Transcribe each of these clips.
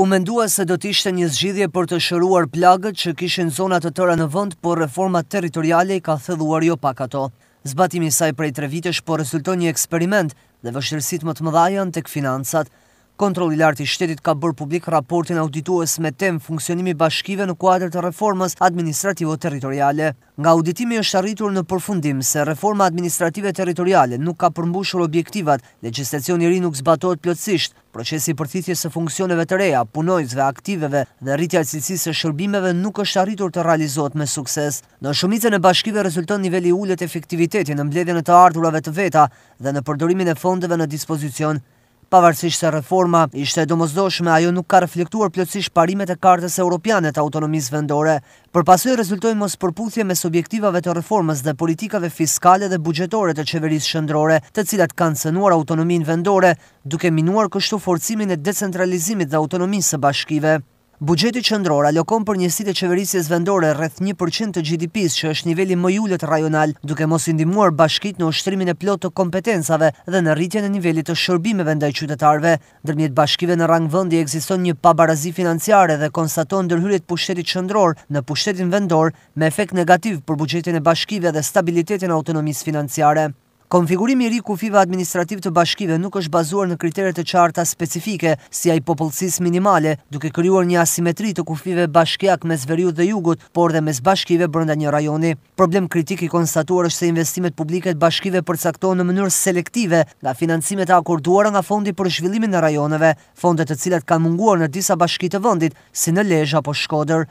U mendua se do të ishte një zgjidhje për të shëruar plagët që kishin zona të tëra në vend, por reforma territoriale i ka thelluar jo pak ato. Zbatimi i saj prej 3 vitesh po rezulton një eksperiment dhe vështërësit më të mëdha janë tek financat. Kontrolli i lartë i shtetit ka bërë publik raportin auditues me temë funksionimi i bashkive në kuadër të reformës administrative territoriale. Nga auditimi është arritur në përfundim se reforma administrative territoriale nuk ka përmbushur objektivat, legjislacioni i ri nuk zbatohet plotësisht, procesi i përthithjes së funksioneve të reja, punojësve aktiveve dhe rritja e cilësisë së shërbimeve nuk është arritur të realizohet me sukses. Në shumicën e bashkive rezulton niveli ulët efektiviteti në mbledhjen e të ardhurave të veta dhe në përdorimin e fondeve në dispozicion. Pavarësisht se reforma ishte domozdoshme, ajo nuk ka reflektuar plotësisht parimet e kartës europiane të autonomisë vendore, për pasoj rezultoj mos përputhje me subjektivave të reformës dhe politikave fiskale dhe bugjetore të qeverisë shëndrore, të cilat kanë sënuar autonomin vendore, duke minuar kështu forcimin e decentralizimit dhe autonomisë së bashkive. Bugjeti qëndror alokon për njësit e qeverisjes vendore rrëth 1% të gdp s që është nivelli më jullet rajonal, duke mos indimuar bashkit në ushtrimin e plot të kompetensave dhe në rritjen e nivellit të shërbimeve ndaj qytetarve. Dërmjet bashkive në rang vëndi eksiston një pabarazi financiare dhe konstaton dërhyrit pushtetit qëndror në pushtetin vendor me efekt negativ për bugjetin e bashkive dhe stabilitetin e autonomisë financiare. Konfigurimi i ri kufive administrativ të bashkive nuk është bazuar në kriteret të qarta specifike, si a i popullësis minimale, duke kryuar një asimetri të kufive bashkjak me zveriut dhe jugut, por dhe me zbashkive brënda një rajoni. Problem kritik i konstatuar është se investimet publiket bashkive përcaktohen në mënyrë selektive nga financimet akorduara nga fondi për shvillimin në rajoneve, fondet të cilat kanë munguar në disa bashkite vëndit, si në lejë apo shkoder.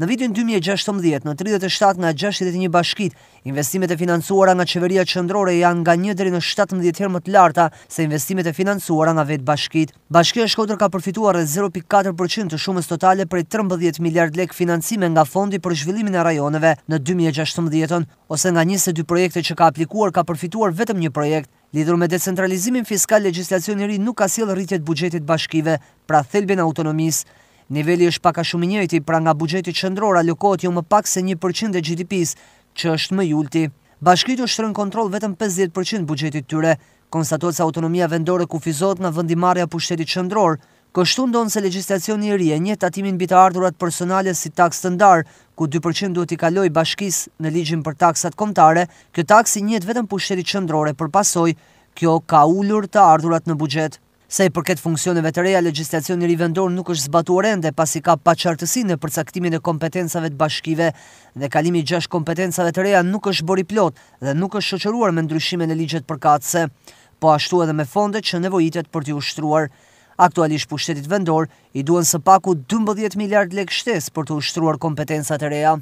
Në vitin 2016, në 37 nga 61 bashkit, investimet e financuara nga qeveria qëndrore janë nga një dheri në 17 herë më të larta se investimet e financuara nga vetë bashkit. Bashkia Shkodrë ka përfituar e 0.4% të shumës totale për 13 miliard lek financime nga fondi për zhvillimin e rajoneve në 2016, ose nga 22 projekte që ka aplikuar ka përfituar vetëm një projekt. Lidhur me decentralizimin fiskal, legislacion i ri nuk ka silë rritjet bugjetit bashkive, pra thelbin autonomisë, Niveli është paka shumë njëti, pra nga bugjetit qëndror alokot jo më pak se 1% e GDP-s, që është më julti. Bashkitu shtërën kontrol vetëm 50% bugjetit tyre, konstatot se autonomia vendore fizot nga vëndimarja pushtetit qëndror, kështu ndonë se legislacion një rje një tatimin bita ardurat personale si takë standar, ku 2% duhet i kaloi bashkis në ligjim për taksat komtare, kjo taksi njët vetëm pushtetit qëndrore për pasoj, kjo ka ullur të ardurat në bugjet. Sa i përket funksioneve të reja, legislacioni rivendor nuk është zbatuar ende pasi ka paqartësi në përcaktimin e kompetencave të bashkive dhe kalimi i gjashtë kompetencave të reja nuk është bori plot dhe nuk është shoqëruar me ndryshime në ligjet përkatëse, po ashtu edhe me fonde që nevojitet për t'i ushtruar. Aktualisht pushtetit vendor i duhen së paku 12 miliard lekë shtesë për të ushtruar kompetencat e reja.